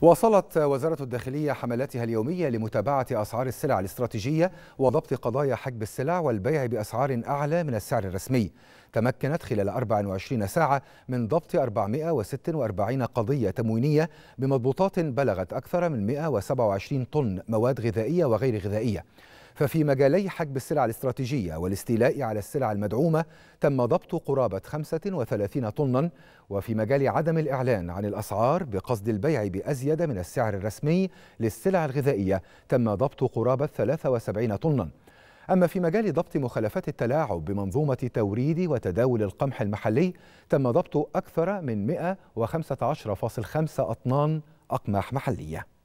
واصلت وزارة الداخلية حملاتها اليومية لمتابعة أسعار السلع الاستراتيجية وضبط قضايا حجب السلع والبيع بأسعار أعلى من السعر الرسمي تمكنت خلال 24 ساعة من ضبط 446 قضية تموينية بمضبوطات بلغت أكثر من 127 طن مواد غذائية وغير غذائية ففي مجالي حجب السلع الاستراتيجية والاستيلاء على السلع المدعومة تم ضبط قرابة 35 طنا وفي مجال عدم الإعلان عن الأسعار بقصد البيع بأزيد من السعر الرسمي للسلع الغذائية تم ضبط قرابة 73 طنا أما في مجال ضبط مخالفات التلاعب بمنظومة توريد وتداول القمح المحلي تم ضبط أكثر من 115.5 أطنان أقماح محلية